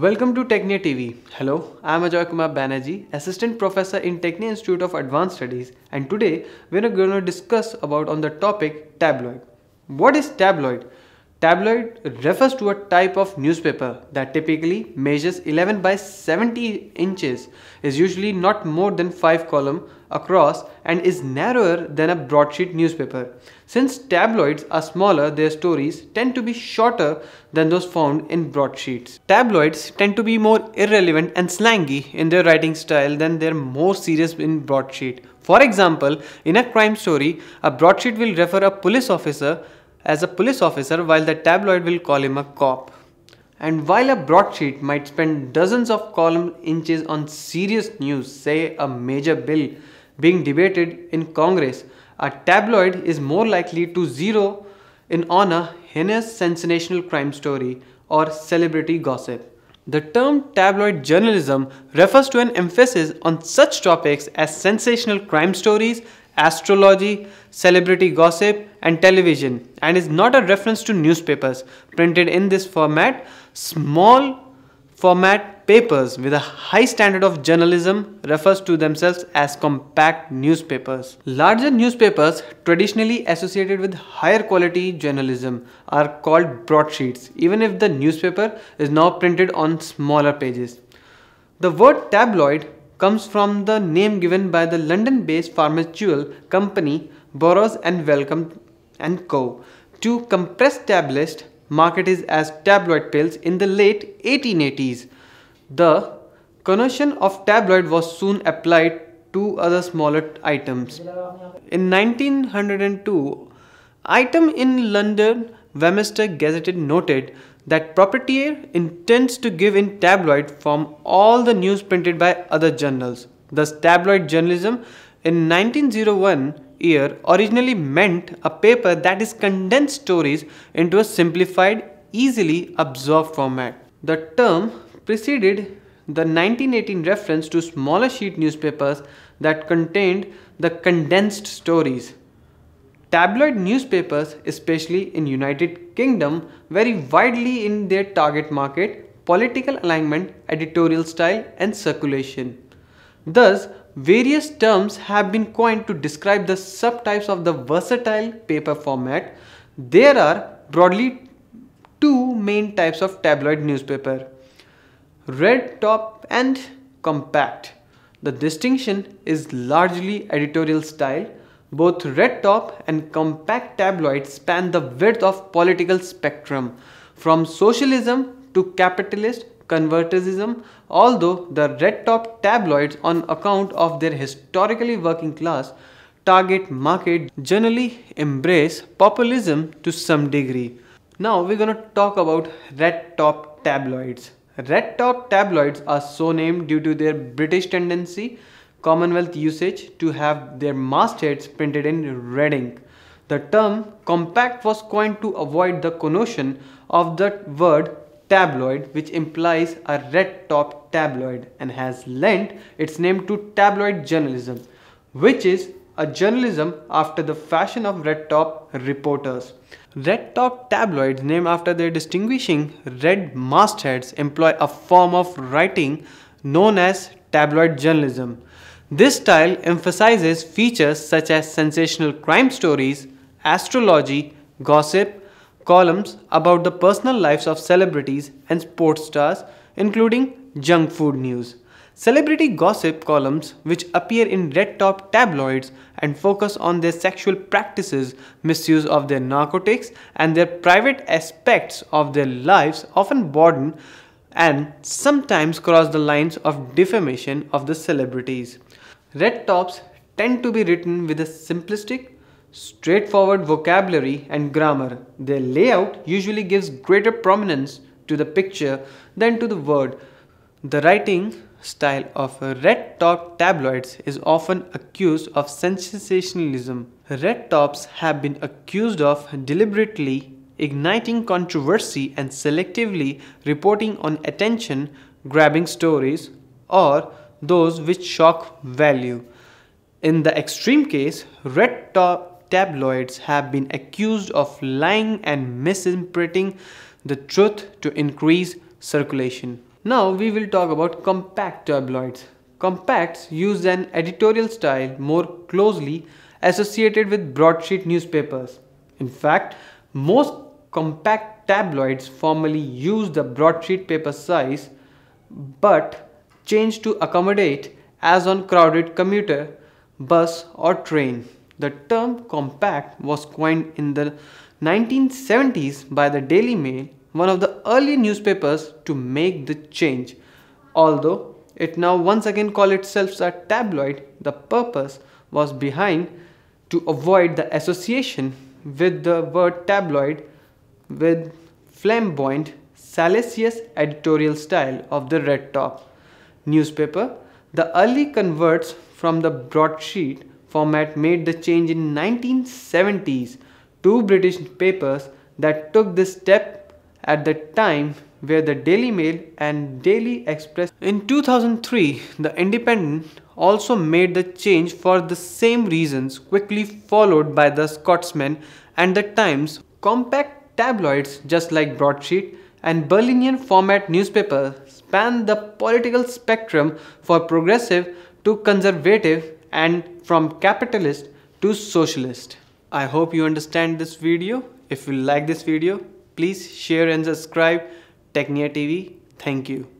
Welcome to TechNia TV. Hello, I am Ajay Kumar Banerjee, Assistant Professor in TechNia Institute of Advanced Studies and today we are going to discuss about on the topic tabloid. What is tabloid? Tabloid refers to a type of newspaper that typically measures 11 by 70 inches, is usually not more than 5 column across and is narrower than a broadsheet newspaper. Since tabloids are smaller, their stories tend to be shorter than those found in broadsheets. Tabloids tend to be more irrelevant and slangy in their writing style than they're more serious in broadsheet. For example, in a crime story, a broadsheet will refer a police officer as a police officer while the tabloid will call him a cop. And while a broadsheet might spend dozens of column inches on serious news, say a major bill being debated in Congress, a tabloid is more likely to zero in on a heinous sensational crime story or celebrity gossip. The term tabloid journalism refers to an emphasis on such topics as sensational crime stories, astrology, celebrity gossip, and television and is not a reference to newspapers printed in this format. Small format papers with a high standard of journalism refers to themselves as compact newspapers. Larger newspapers traditionally associated with higher quality journalism are called broadsheets even if the newspaper is now printed on smaller pages. The word tabloid comes from the name given by the London-based pharmaceutical company Burroughs and Wellcome and Co. Two compressed tablets marketed as tabloid pills in the late 1880s. The connotation of tabloid was soon applied to other smaller items. In 1902, item in London Wemester Gazetted noted that proprietor intends to give in tabloid form all the news printed by other journals. Thus, tabloid journalism in 1901 year originally meant a paper that is condensed stories into a simplified, easily absorbed format. The term preceded the 1918 reference to smaller sheet newspapers that contained the condensed stories. Tabloid newspapers, especially in United Kingdom, vary widely in their target market, political alignment, editorial style and circulation. Thus, various terms have been coined to describe the subtypes of the versatile paper format. There are broadly two main types of tabloid newspaper, red top and compact. The distinction is largely editorial style. Both red top and compact tabloids span the width of political spectrum, from socialism to capitalist convertism, although the red top tabloids on account of their historically working class target market generally embrace populism to some degree. Now we're gonna talk about red top tabloids. Red top tabloids are so named due to their British tendency, Commonwealth usage to have their mastheads printed in red ink. The term compact was coined to avoid the connotation of the word tabloid which implies a red top tabloid and has lent its name to tabloid journalism which is a journalism after the fashion of red top reporters. Red top tabloids named after their distinguishing red mastheads employ a form of writing known as tabloid journalism. This style emphasizes features such as sensational crime stories, astrology, gossip, columns about the personal lives of celebrities and sports stars, including junk food news. Celebrity gossip columns, which appear in red top tabloids and focus on their sexual practices, misuse of their narcotics, and their private aspects of their lives, often broaden and sometimes cross the lines of defamation of the celebrities. Red tops tend to be written with a simplistic straightforward vocabulary and grammar, their layout usually gives greater prominence to the picture than to the word. The writing style of red top tabloids is often accused of sensationalism. Red tops have been accused of deliberately igniting controversy and selectively reporting on attention grabbing stories or those which shock value. In the extreme case, red top tabloids have been accused of lying and misinterpreting the truth to increase circulation. Now we will talk about compact tabloids. Compacts use an editorial style more closely associated with broadsheet newspapers. In fact, most compact tabloids formerly used the broadsheet paper size but changed to accommodate as on crowded commuter, bus or train. The term compact was coined in the 1970s by the Daily Mail, one of the early newspapers to make the change. Although it now once again calls itself a tabloid, the purpose was behind to avoid the association with the word tabloid with flamboyant, salacious editorial style of the red top newspaper. The early converts from the broadsheet format made the change in 1970s. Two British papers that took this step at the time were the Daily Mail and Daily Express. In 2003, the Independent also made the change for the same reasons, quickly followed by the Scotsman and the Times. Compact tabloids just like broadsheet and Berlinian format newspapers span the political spectrum for progressive to conservative and from capitalist to socialist. I hope you understand this video. If you like this video, please share and subscribe. TechNia TV. Thank you.